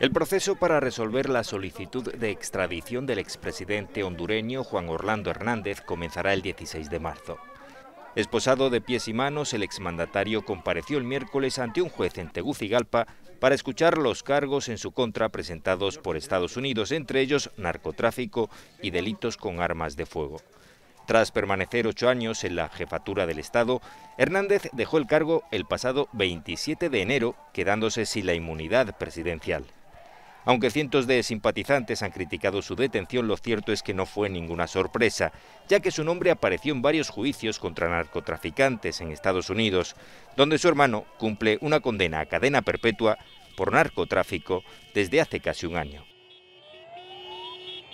El proceso para resolver la solicitud de extradición del expresidente hondureño Juan Orlando Hernández comenzará el 16 de marzo. Esposado de pies y manos, el exmandatario compareció el miércoles ante un juez en Tegucigalpa para escuchar los cargos en su contra presentados por Estados Unidos, entre ellos narcotráfico y delitos con armas de fuego. Tras permanecer ocho años en la jefatura del Estado, Hernández dejó el cargo el pasado 27 de enero, quedándose sin la inmunidad presidencial. Aunque cientos de simpatizantes han criticado su detención, lo cierto es que no fue ninguna sorpresa, ya que su nombre apareció en varios juicios contra narcotraficantes en Estados Unidos, donde su hermano cumple una condena a cadena perpetua por narcotráfico desde hace casi un año.